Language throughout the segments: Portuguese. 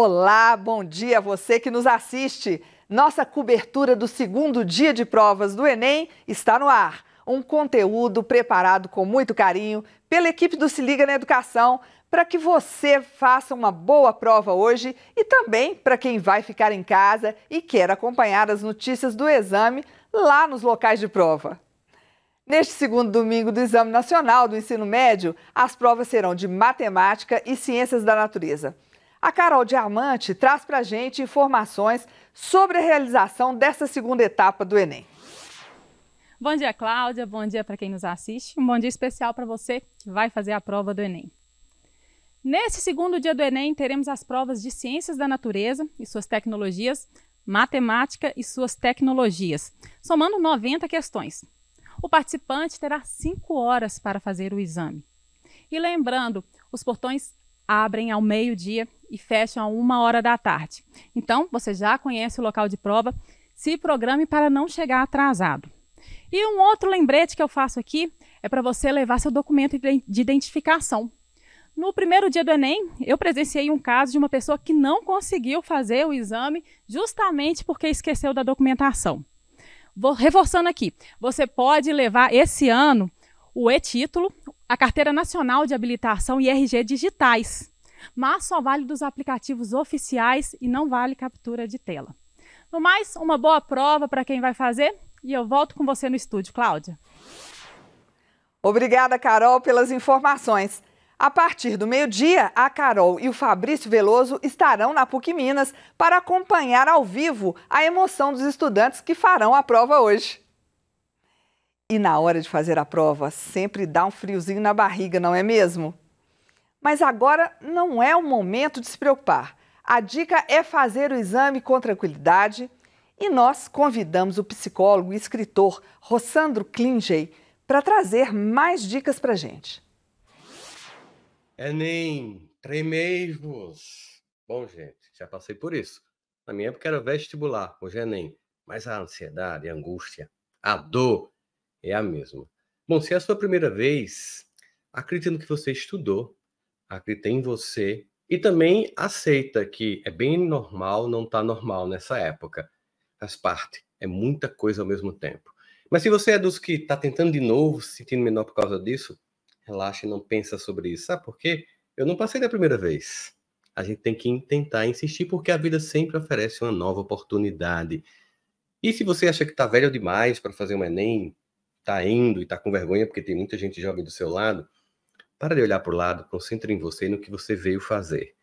Olá, bom dia a você que nos assiste. Nossa cobertura do segundo dia de provas do Enem está no ar. Um conteúdo preparado com muito carinho pela equipe do Se Liga na Educação para que você faça uma boa prova hoje e também para quem vai ficar em casa e quer acompanhar as notícias do exame lá nos locais de prova. Neste segundo domingo do Exame Nacional do Ensino Médio, as provas serão de matemática e ciências da natureza. A Carol Diamante traz para a gente informações sobre a realização dessa segunda etapa do Enem. Bom dia, Cláudia. Bom dia para quem nos assiste. Um bom dia especial para você que vai fazer a prova do Enem. Nesse segundo dia do Enem, teremos as provas de Ciências da Natureza e suas tecnologias, Matemática e suas tecnologias, somando 90 questões. O participante terá 5 horas para fazer o exame. E lembrando, os portões abrem ao meio-dia e fecham a uma hora da tarde. Então, você já conhece o local de prova, se programe para não chegar atrasado. E um outro lembrete que eu faço aqui é para você levar seu documento de identificação. No primeiro dia do Enem, eu presenciei um caso de uma pessoa que não conseguiu fazer o exame justamente porque esqueceu da documentação. Vou reforçando aqui, você pode levar esse ano o e-título, a Carteira Nacional de Habilitação e RG digitais mas só vale dos aplicativos oficiais e não vale captura de tela. No mais, uma boa prova para quem vai fazer e eu volto com você no estúdio, Cláudia. Obrigada, Carol, pelas informações. A partir do meio-dia, a Carol e o Fabrício Veloso estarão na PUC Minas para acompanhar ao vivo a emoção dos estudantes que farão a prova hoje. E na hora de fazer a prova, sempre dá um friozinho na barriga, não é mesmo? Mas agora não é o momento de se preocupar. A dica é fazer o exame com tranquilidade e nós convidamos o psicólogo e escritor Rossandro Klingey para trazer mais dicas para gente. Enem, tremei-vos. Bom, gente, já passei por isso. Na minha época era vestibular, hoje é Enem. Mas a ansiedade, a angústia, a dor é a mesma. Bom, se é a sua primeira vez, acredite no que você estudou, acredita em você e também aceita que é bem normal não estar tá normal nessa época. Faz parte, é muita coisa ao mesmo tempo. Mas se você é dos que está tentando de novo, se sentindo menor por causa disso, relaxa e não pensa sobre isso. Sabe por quê? Eu não passei da primeira vez. A gente tem que tentar insistir, porque a vida sempre oferece uma nova oportunidade. E se você acha que está velho demais para fazer um Enem, está indo e está com vergonha porque tem muita gente jovem do seu lado, para de olhar para o lado, concentre em você e no que você veio fazer.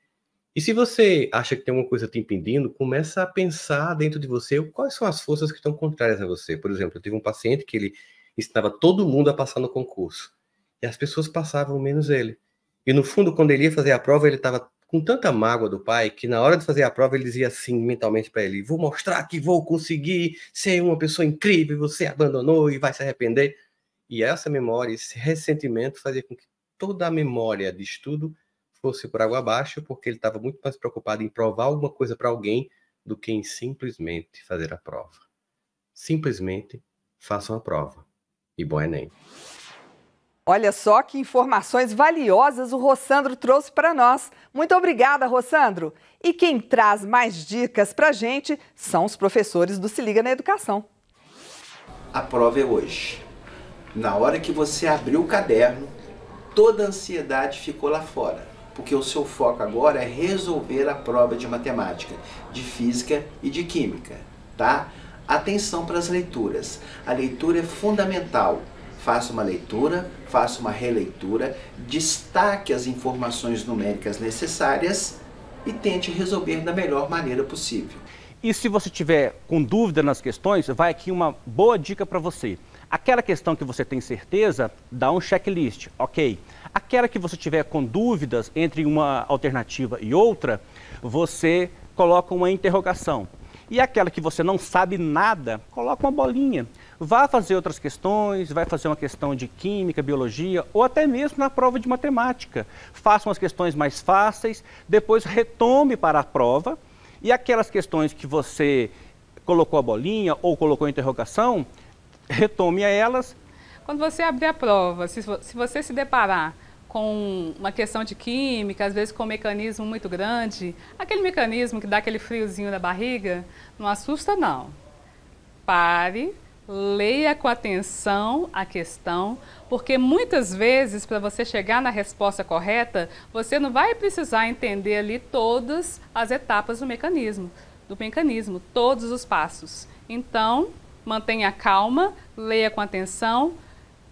E se você acha que tem alguma coisa te impedindo, começa a pensar dentro de você quais são as forças que estão contrárias a você. Por exemplo, eu tive um paciente que ele ensinava todo mundo a passar no concurso. E as pessoas passavam menos ele. E no fundo, quando ele ia fazer a prova, ele estava com tanta mágoa do pai que na hora de fazer a prova ele dizia assim mentalmente para ele: "Vou mostrar que vou conseguir ser uma pessoa incrível, você abandonou e vai se arrepender". E essa memória, esse ressentimento fazia com que toda a memória de estudo fosse por água abaixo, porque ele estava muito mais preocupado em provar alguma coisa para alguém do que em simplesmente fazer a prova. Simplesmente façam a prova. E bom Enem. É Olha só que informações valiosas o Rossandro trouxe para nós. Muito obrigada, Rossandro. E quem traz mais dicas para a gente são os professores do Se Liga na Educação. A prova é hoje. Na hora que você abrir o caderno, toda a ansiedade ficou lá fora, porque o seu foco agora é resolver a prova de matemática, de física e de química, tá? Atenção para as leituras. A leitura é fundamental. Faça uma leitura, faça uma releitura, destaque as informações numéricas necessárias e tente resolver da melhor maneira possível. E se você tiver com dúvida nas questões, vai aqui uma boa dica para você. Aquela questão que você tem certeza, dá um checklist, ok. Aquela que você tiver com dúvidas entre uma alternativa e outra, você coloca uma interrogação. E aquela que você não sabe nada, coloca uma bolinha. Vá fazer outras questões, vai fazer uma questão de química, biologia ou até mesmo na prova de matemática. Faça umas questões mais fáceis, depois retome para a prova e aquelas questões que você colocou a bolinha ou colocou a interrogação, retome a elas. Quando você abrir a prova, se, se você se deparar com uma questão de química, às vezes com um mecanismo muito grande, aquele mecanismo que dá aquele friozinho na barriga, não assusta não. Pare, leia com atenção a questão, porque muitas vezes para você chegar na resposta correta, você não vai precisar entender ali todas as etapas do mecanismo, do mecanismo, todos os passos. Então, mantenha calma, leia com atenção,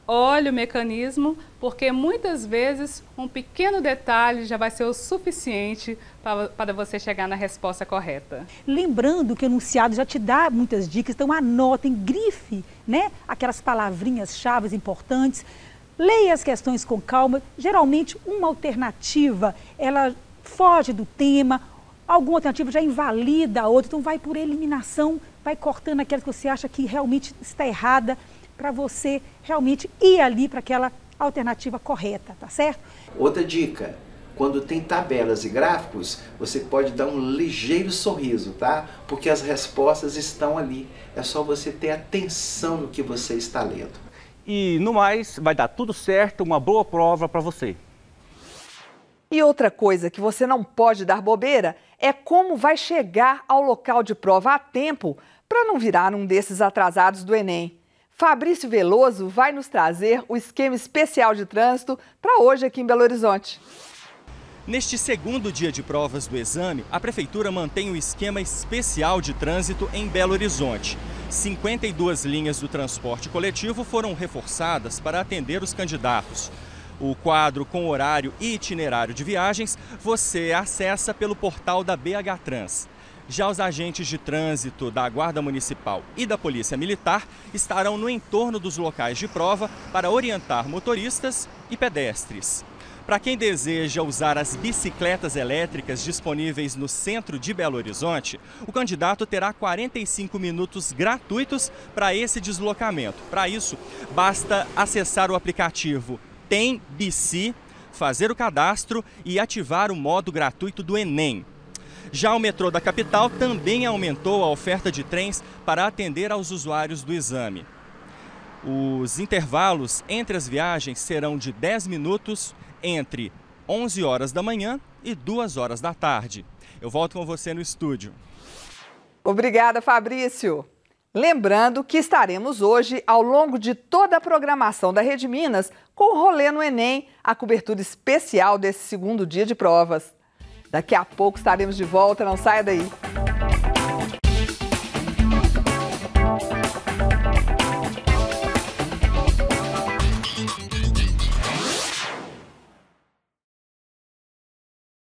olhe o mecanismo, porque muitas vezes um pequeno detalhe já vai ser o suficiente para, você chegar na resposta correta. Lembrando que o enunciado já te dá muitas dicas, então anotem, grife né, aquelas palavrinhas chaves importantes, leia as questões com calma. Geralmente, uma alternativa, ela foge do tema, alguma alternativa já invalida a outra, então vai por eliminação vai cortando aquela que você acha que realmente está errada, para você realmente ir ali para aquela alternativa correta, tá certo? Outra dica, quando tem tabelas e gráficos, você pode dar um ligeiro sorriso, tá? Porque as respostas estão ali. É só você ter atenção no que você está lendo. E no mais, vai dar tudo certo, uma boa prova para você. E outra coisa que você não pode dar bobeira é como vai chegar ao local de prova a tempo para não virar um desses atrasados do Enem. Fabrício Veloso vai nos trazer o esquema especial de trânsito para hoje aqui em Belo Horizonte. Neste segundo dia de provas do exame, a Prefeitura mantém o esquema especial de trânsito em Belo Horizonte. 52 linhas do transporte coletivo foram reforçadas para atender os candidatos. O quadro com horário e itinerário de viagens você acessa pelo portal da BH Trans. Já os agentes de trânsito da Guarda Municipal e da Polícia Militar estarão no entorno dos locais de prova para orientar motoristas e pedestres. Para quem deseja usar as bicicletas elétricas disponíveis no centro de Belo Horizonte, o candidato terá 45 minutos gratuitos para esse deslocamento. Para isso, basta acessar o aplicativo tem de si fazer o cadastro e ativar o modo gratuito do Enem. Já o metrô da capital também aumentou a oferta de trens para atender aos usuários do exame. Os intervalos entre as viagens serão de 10 minutos entre 11 horas da manhã e 2 horas da tarde. Eu volto com você no estúdio. Obrigada, Fabrício. Lembrando que estaremos hoje, ao longo de toda a programação da Rede Minas, com o Rolê no Enem, a cobertura especial desse segundo dia de provas. Daqui a pouco estaremos de volta, não saia daí.